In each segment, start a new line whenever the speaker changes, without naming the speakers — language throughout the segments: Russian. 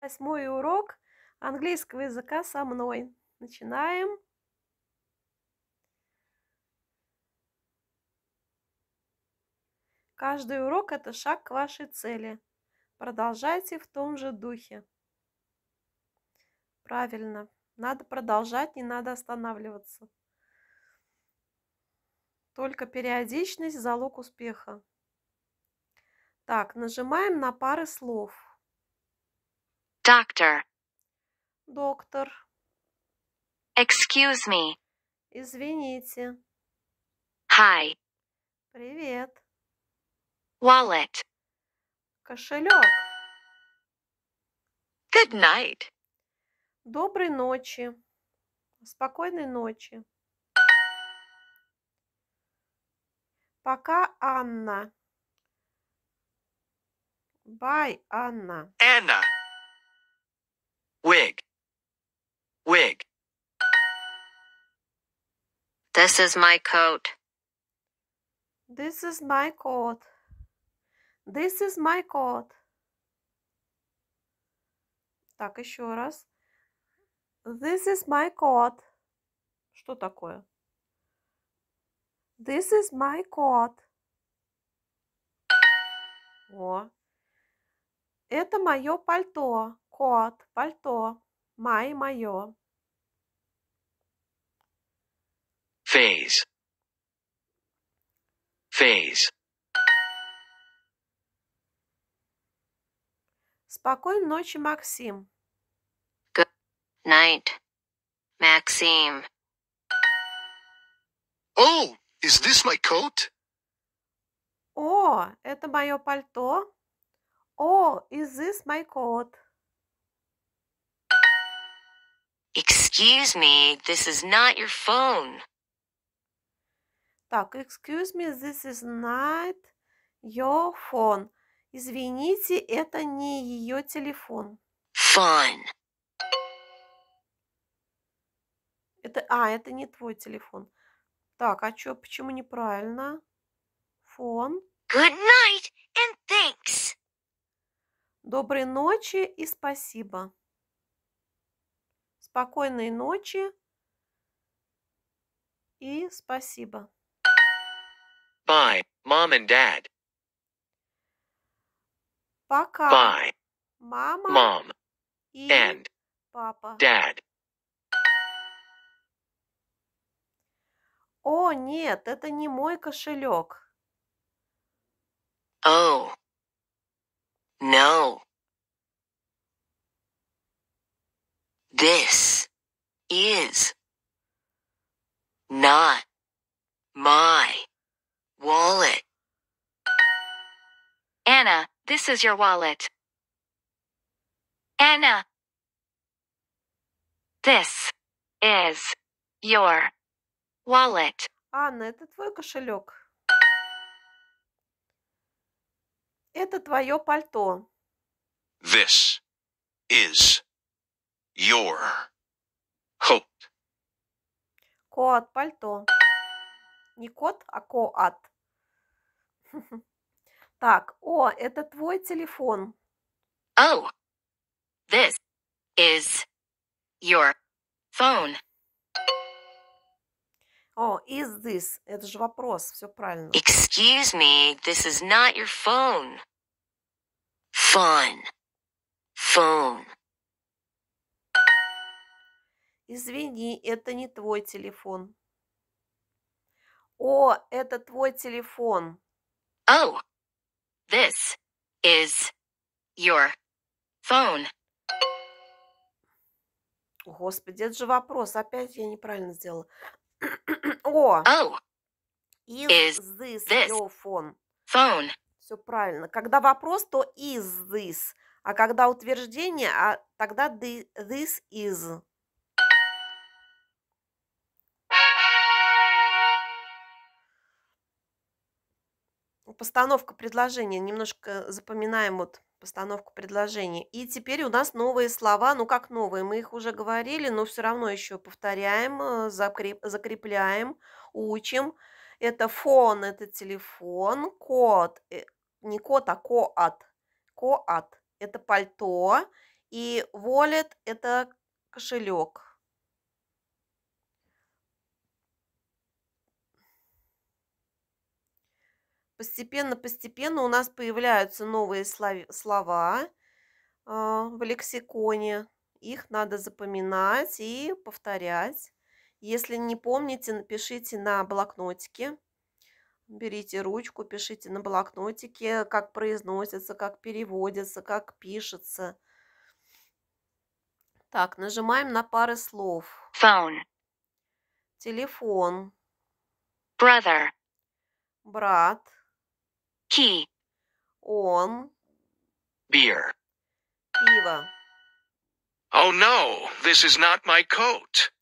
Восьмой урок английского языка со мной. Начинаем. Каждый урок – это шаг к вашей цели. Продолжайте в том же духе. Правильно. Надо продолжать, не надо останавливаться. Только периодичность – залог успеха. Так, нажимаем на пары слов – Doctor. Доктор. Excuse me. Извините. Hi. Привет. Wallet. Кошелек. Good night. Доброй ночи. Спокойной ночи. Пока, Анна. Бай, Анна. Anna. wig, wig. This is my coat. This is my coat. This is my coat. Так, еще раз. This is my coat. Что такое? This is my coat. О. Это мое пальто. кот, пальто, май мое. Phase. Phase. Спокойной ночи, Максим. Good night, Maxim. Oh, is this my coat? О, это мое пальто. О, is this my coat? Excuse me, this is not your phone. Так, excuse me, this is not your phone. Извините, это не ее телефон. Fine. Это, а, это не твой телефон. Так, а чё, почему неправильно? Фон. Good night and thanks. Доброй ночи и спасибо. Спокойной ночи и спасибо. Bye, mom and dad. Пока. Bye. Мама. Mom. И and. Папа. Dad. О, нет, это не мой кошелек. Oh. No. This is not my wallet. Anna, this is your wallet. Anna, this is your wallet. Анна, это твой кошелек. Это твое пальто. This is your coat. Коат пальто. Не кот, а коат. Так, о, это твой телефон. Oh, this is your phone. О, oh, is this? Это же вопрос, все правильно. Excuse me, this is not your phone. Fun. Phone. Извини, это не твой телефон. О, это твой телефон. Oh, this is your phone. Господи, это же вопрос. Опять я неправильно сделала. О! Oh, is, is this, this your phone? phone? Все правильно. Когда вопрос, то is this. А когда утверждение, а тогда this is. постановка предложения. Немножко запоминаем вот постановку предложения И теперь у нас новые слова. Ну, как новые? Мы их уже говорили, но все равно еще повторяем, э, закреп, закрепляем, учим. Это фон, это телефон, код, э, не код, а коат. Коат – это пальто, и wallet – это кошелек. Постепенно-постепенно у нас появляются новые слова а, в лексиконе. Их надо запоминать и повторять. Если не помните, напишите на блокнотике. Берите ручку, пишите на блокнотике, как произносится, как переводится, как пишется. Так, нажимаем на пары слов. Phone. Телефон. Brother. Брат. Key. Он. Beer. Пиво. Oh no, this is not my coat.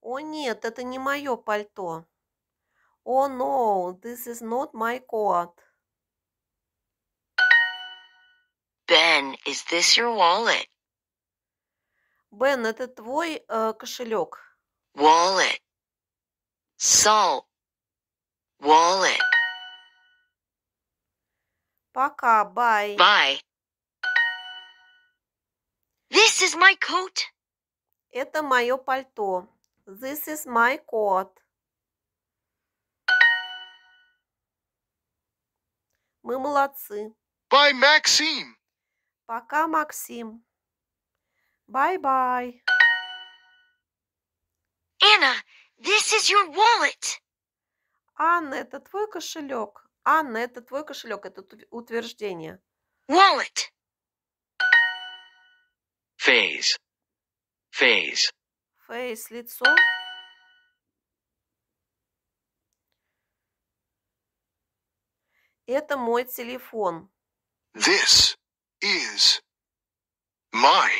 О нет, это не мое пальто. Oh no, this is not my coat. Ben, is this your wallet? Бен, это твой э, кошелек? Wallet. Salt. Wallet. Пока, bye. Bye. This is my coat. Это мое пальто. This is my coat. Мы молодцы. Bye, Maxim. Пока, Максим. Bye-bye. Anna, this is your wallet. Анна, это твой кошелек? Анна, это твой кошелек, это утверждение. Wallet. Face. Face. Face, лицо. Это мой телефон. This is my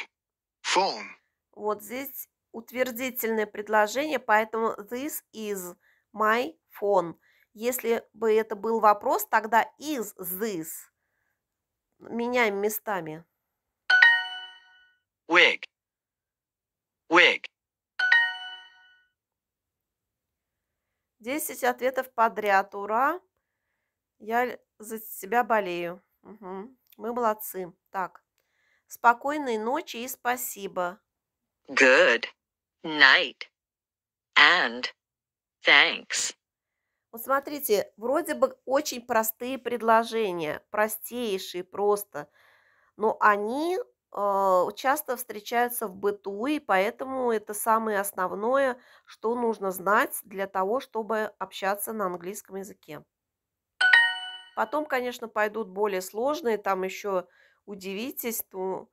phone. Вот здесь утвердительное предложение, поэтому this is my phone. Если бы это был вопрос, тогда is this. Меняем местами. Wig. Wig. Десять ответов подряд. Ура! Я за себя болею. Угу. Мы молодцы. Так. Спокойной ночи и спасибо. Good night and thanks. Вот смотрите, вроде бы очень простые предложения, простейшие просто, но они а, часто встречаются в быту, и поэтому это самое основное, что нужно знать для того, чтобы общаться на английском языке. Потом, конечно, пойдут более сложные, там еще удивитесь, ну,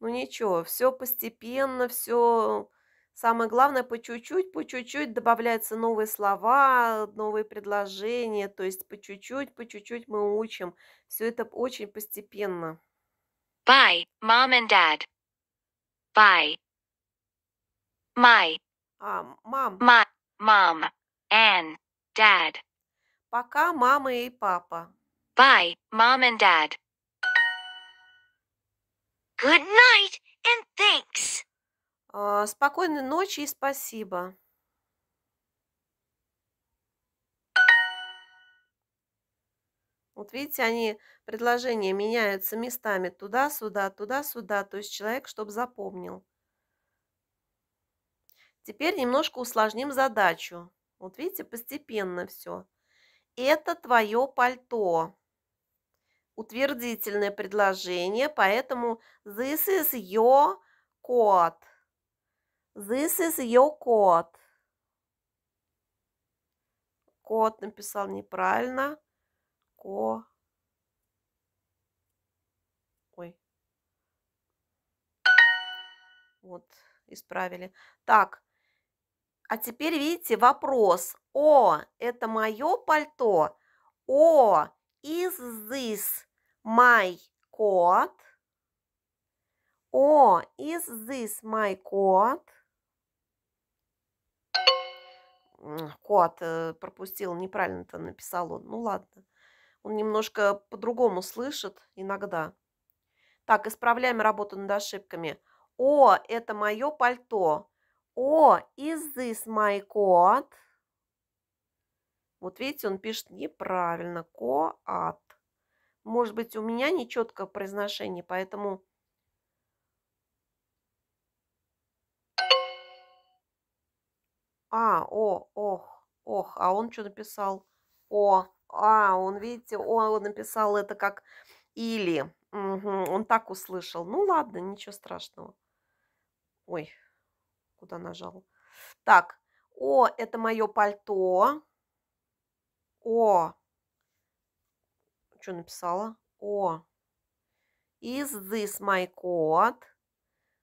ну ничего, все постепенно, все Самое главное, по чуть-чуть, по чуть-чуть добавляются новые слова, новые предложения. То есть по чуть-чуть, по чуть-чуть мы учим. Все это очень постепенно. Bye, mom and dad. Bye. My. А, мам. My, mom and dad. Пока мама и папа. Bye, mom and dad. Good night and thanks. А, спокойной ночи и спасибо. Вот видите, они, предложения меняются местами туда-сюда, туда-сюда, то есть человек, чтобы запомнил. Теперь немножко усложним задачу. Вот видите, постепенно все. Это твое пальто. Утвердительное предложение, поэтому this is your coat. This is your code. Код написал неправильно. Ко. Ой. Вот, исправили. Так. А теперь, видите, вопрос. О, это мое пальто. О, is this my coat? О, is this my coat? Куат э, пропустил, неправильно-то написал он. Ну ладно. Он немножко по-другому слышит иногда. Так, исправляем работу над ошибками. О, это мое пальто. О, is this my coat? Вот видите, он пишет неправильно. Коат. Может быть, у меня нечеткое произношение, поэтому А, о, ох, ох. А он что написал? О, а, он, видите, он написал это как или. Угу, он так услышал. Ну ладно, ничего страшного. Ой, куда нажал? Так, о, это мое пальто. О. Что написала? О. Is this my code?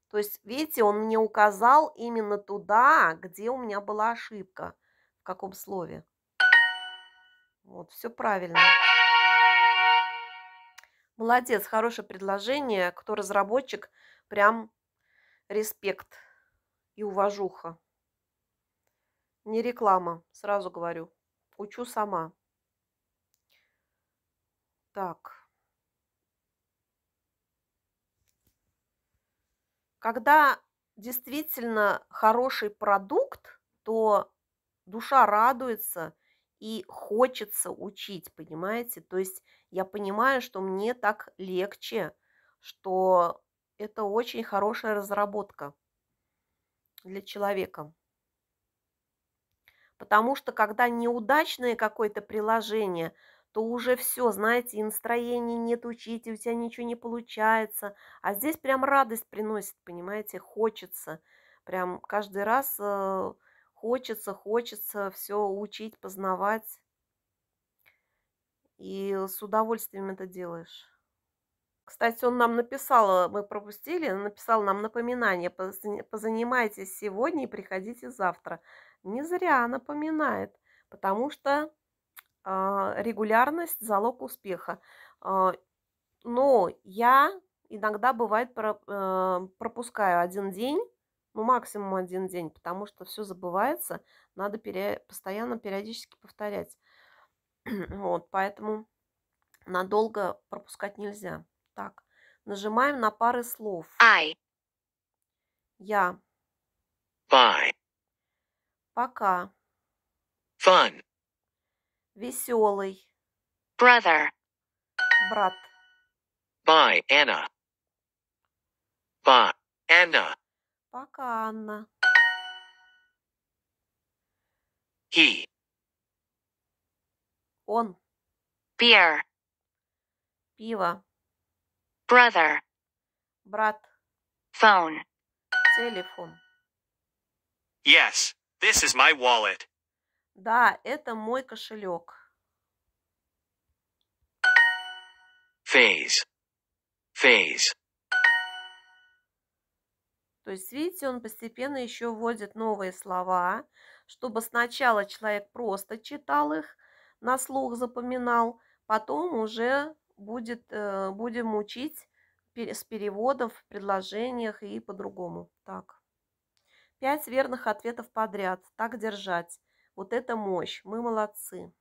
То есть, видите, он мне указал именно туда, где у меня была ошибка. В каком слове. Вот, все правильно. Молодец, хорошее предложение. Кто разработчик, прям респект и уважуха. Не реклама, сразу говорю. Учу сама. Так. Когда действительно хороший продукт, то душа радуется и хочется учить, понимаете? То есть я понимаю, что мне так легче, что это очень хорошая разработка для человека. Потому что когда неудачное какое-то приложение – то уже все, знаете, и настроения нет учить, и у тебя ничего не получается. А здесь прям радость приносит, понимаете, хочется. Прям каждый раз э, хочется, хочется все учить, познавать. И э, с удовольствием это делаешь. Кстати, он нам написал, мы пропустили, написал нам напоминание, позанимайтесь сегодня и приходите завтра. Не зря напоминает, потому что а, регулярность – залог успеха. А, но я иногда, бывает, э, пропускаю один день, ну, максимум один день, потому что все забывается, надо пере... постоянно, периодически повторять. Вот, поэтому надолго пропускать нельзя. Так, нажимаем на пары слов. I. Я. Bye. Пока. Fun. Веселый. Brother. Брат. Bye, Anna. Bye, Anna. Пока, Анна. He. Он. Beer. Пиво. Brother. Брат. Phone. Телефон. Yes, this is my wallet. Да, это мой кошелек. Phase. Phase. То есть, видите, он постепенно еще вводит новые слова, чтобы сначала человек просто читал их, на слух запоминал, потом уже будет, э, будем учить с переводов в предложениях и по-другому. Так. Пять верных ответов подряд. Так держать. Вот это мощь. Мы молодцы.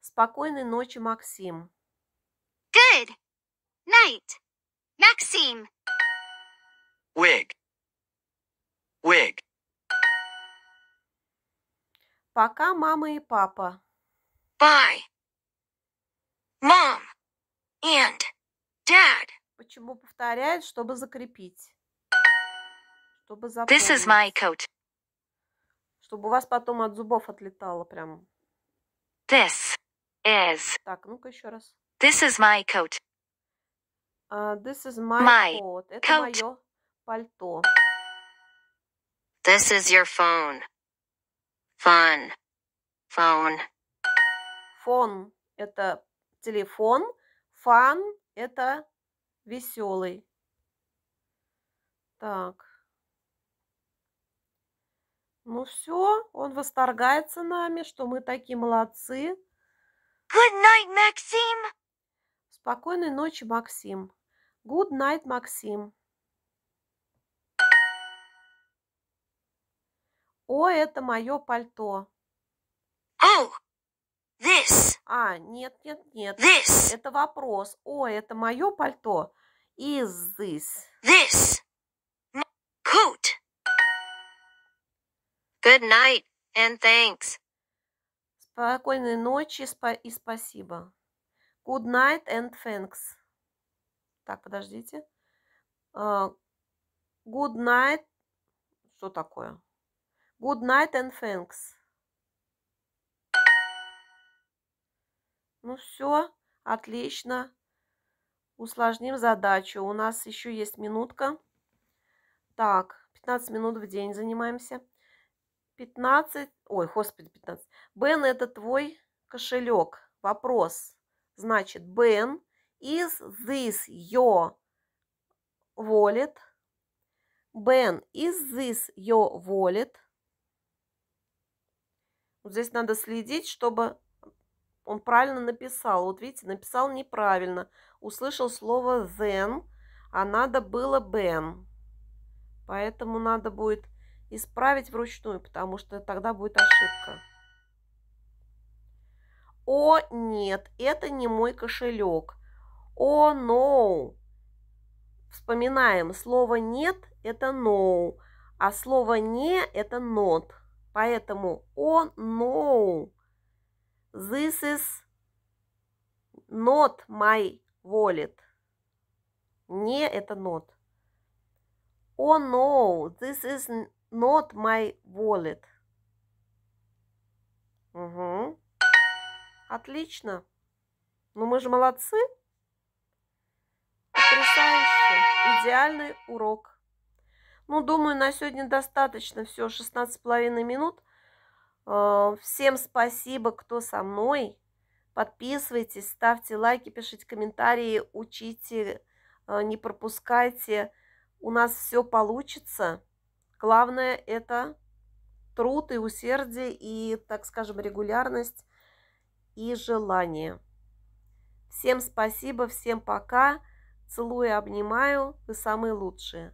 Спокойной ночи, Максим. Good night, Maxim. Wig. Wig. Пока, мама и папа. Bye. Mom and dad. Почему повторяет, чтобы закрепить? Чтобы запомнить. This is my coat чтобы у вас потом от зубов отлетало прям. This is. Так, ну-ка еще раз. This is my coat. Uh, this is my, my coat. Это coat. мое пальто. This is your phone. Phone. Phone. Фон – это телефон. Фан – это веселый. Так. Ну все, он восторгается нами, что мы такие молодцы. Good night, Максим. Спокойной ночи, Максим. Good night, Максим. О, это мое пальто. Oh, this. А, нет, нет, нет. This. Это вопрос. О, это мое пальто. Is this. This. Good night and thanks. Спокойной ночи и спасибо. Good night and thanks. Так, подождите. А, good night. Что такое? Good night and thanks. Ну все, отлично. Усложним задачу. У нас еще есть минутка. Так, 15 минут в день занимаемся. 15, ой, господи, 15. Бен это твой кошелек. Вопрос. Значит, Бен is this your wallet? Бен, is this your wallet? Вот здесь надо следить, чтобы он правильно написал. Вот видите, написал неправильно. Услышал слово then, а надо было Бен. Поэтому надо будет исправить вручную, потому что тогда будет ошибка. О, нет, это не мой кошелек. О, no. Вспоминаем, слово нет – это no, а слово не – это not. Поэтому о, no. This is not my wallet. Не – это not. О, no, this is not my wallet. Угу. Отлично. Ну мы же молодцы. Потрясающе. Идеальный урок. Ну, думаю, на сегодня достаточно. Все, 16,5 минут. А, всем спасибо, кто со мной. Подписывайтесь, ставьте лайки, пишите комментарии, учите, а, не пропускайте. У нас все получится. Главное – это труд и усердие, и, так скажем, регулярность и желание. Всем спасибо, всем пока. Целую, и обнимаю. Вы самые лучшие.